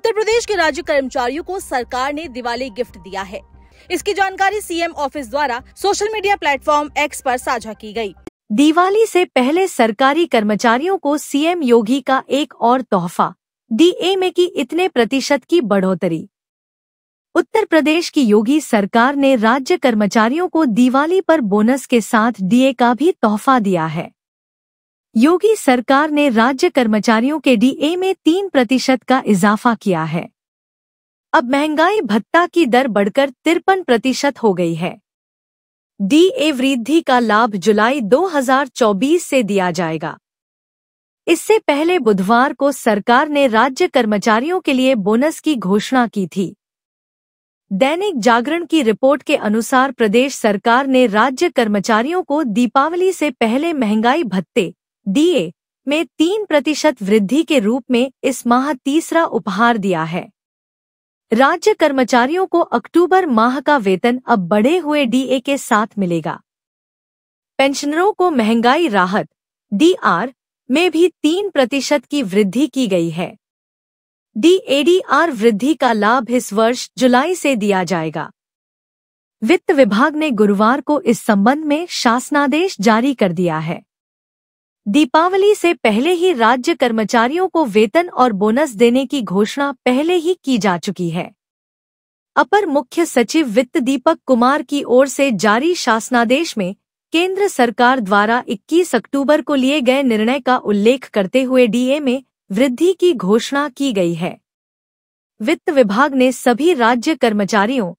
उत्तर प्रदेश के राज्य कर्मचारियों को सरकार ने दिवाली गिफ्ट दिया है इसकी जानकारी सीएम ऑफिस द्वारा सोशल मीडिया प्लेटफॉर्म एक्स पर साझा की गई। दिवाली से पहले सरकारी कर्मचारियों को सीएम योगी का एक और तोहफा डीए में की इतने प्रतिशत की बढ़ोतरी उत्तर प्रदेश की योगी सरकार ने राज्य कर्मचारियों को दिवाली पर बोनस के साथ डीए का भी तोहफा दिया है योगी सरकार ने राज्य कर्मचारियों के डीए में तीन प्रतिशत का इजाफा किया है अब महंगाई भत्ता की दर बढ़कर तिरपन प्रतिशत हो गई है डीए वृद्धि का लाभ जुलाई 2024 से दिया जाएगा इससे पहले बुधवार को सरकार ने राज्य कर्मचारियों के लिए बोनस की घोषणा की थी दैनिक जागरण की रिपोर्ट के अनुसार प्रदेश सरकार ने राज्य कर्मचारियों को दीपावली से पहले महंगाई भत्ते डीए में तीन प्रतिशत वृद्धि के रूप में इस माह तीसरा उपहार दिया है राज्य कर्मचारियों को अक्टूबर माह का वेतन अब बढ़े हुए डीए के साथ मिलेगा पेंशनरों को महंगाई राहत डीआर में भी तीन प्रतिशत की वृद्धि की गई है डीएडीआर वृद्धि का लाभ इस वर्ष जुलाई से दिया जाएगा वित्त विभाग ने गुरुवार को इस संबंध में शासनादेश जारी कर दिया है दीपावली से पहले ही राज्य कर्मचारियों को वेतन और बोनस देने की घोषणा पहले ही की जा चुकी है अपर मुख्य सचिव वित्त दीपक कुमार की ओर से जारी शासनादेश में केंद्र सरकार द्वारा 21 अक्टूबर को लिए गए निर्णय का उल्लेख करते हुए डीए में वृद्धि की घोषणा की गई है वित्त विभाग ने सभी राज्य कर्मचारियों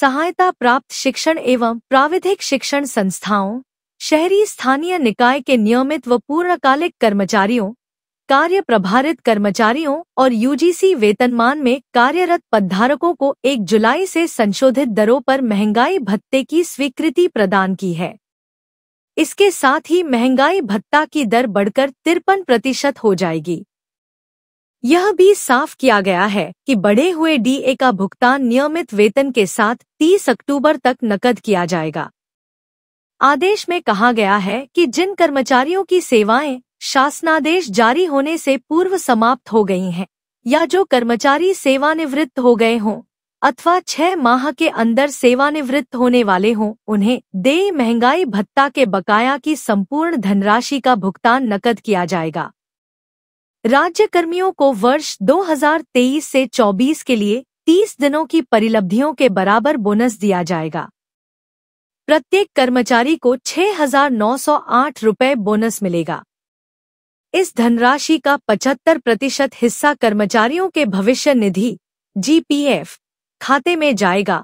सहायता प्राप्त शिक्षण एवं प्राविधिक शिक्षण संस्थाओं शहरी स्थानीय निकाय के नियमित व पूर्णकालिक कर्मचारियों कार्य प्रभारित कर्मचारियों और यूजीसी वेतनमान में कार्यरत पदधारकों को 1 जुलाई से संशोधित दरों पर महंगाई भत्ते की स्वीकृति प्रदान की है इसके साथ ही महंगाई भत्ता की दर बढ़कर तिरपन प्रतिशत हो जाएगी यह भी साफ किया गया है कि बढ़े हुए डीए का भुगतान नियमित वेतन के साथ 30 अक्टूबर तक नकद किया जाएगा आदेश में कहा गया है कि जिन कर्मचारियों की सेवाएं शासनादेश जारी होने से पूर्व समाप्त हो गई हैं या जो कर्मचारी सेवानिवृत्त हो गए हों अथवा छह माह के अंदर सेवानिवृत्त होने वाले हों उन्हें देय महंगाई भत्ता के बकाया की संपूर्ण धनराशि का भुगतान नकद किया जाएगा राज्य कर्मियों को वर्ष 2023 से 24 के लिए 30 दिनों की परिलब्धियों के बराबर बोनस दिया जाएगा प्रत्येक कर्मचारी को 6,908 रुपए बोनस मिलेगा इस धनराशि का 75 प्रतिशत हिस्सा कर्मचारियों के भविष्य निधि जीपीएफ खाते में जाएगा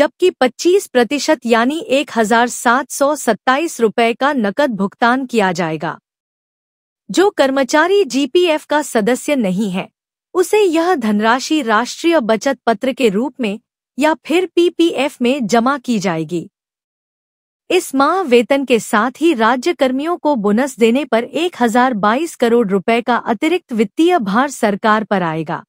जबकि 25 प्रतिशत यानी एक रुपए का नकद भुगतान किया जाएगा जो कर्मचारी जीपीएफ का सदस्य नहीं है उसे यह धनराशि राष्ट्रीय बचत पत्र के रूप में या फिर पीपीएफ में जमा की जाएगी इस माह वेतन के साथ ही राज्य कर्मियों को बोनस देने पर 1022 करोड़ रुपए का अतिरिक्त वित्तीय भार सरकार पर आएगा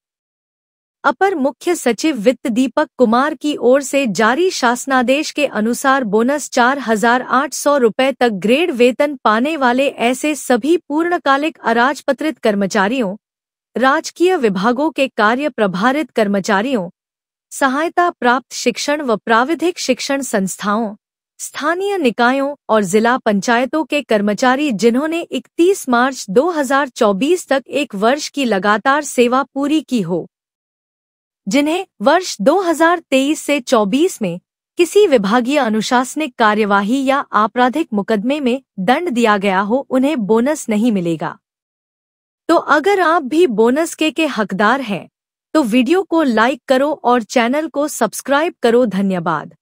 अपर मुख्य सचिव वित्त दीपक कुमार की ओर से जारी शासनादेश के अनुसार बोनस चार हजार आठ सौ रुपए तक ग्रेड वेतन पाने वाले ऐसे सभी पूर्णकालिक अराजपत्रित कर्मचारियों राजकीय विभागों के कार्य प्रभारित कर्मचारियों सहायता प्राप्त शिक्षण व प्राविधिक शिक्षण संस्थाओं स्थानीय निकायों और जिला पंचायतों के कर्मचारी जिन्होंने 31 मार्च 2024 तक एक वर्ष की लगातार सेवा पूरी की हो जिन्हें वर्ष 2023 से 24 में किसी विभागीय अनुशासनिक कार्यवाही या आपराधिक मुकदमे में दंड दिया गया हो उन्हें बोनस नहीं मिलेगा तो अगर आप भी बोनस के के हकदार हैं तो वीडियो को लाइक करो और चैनल को सब्सक्राइब करो धन्यवाद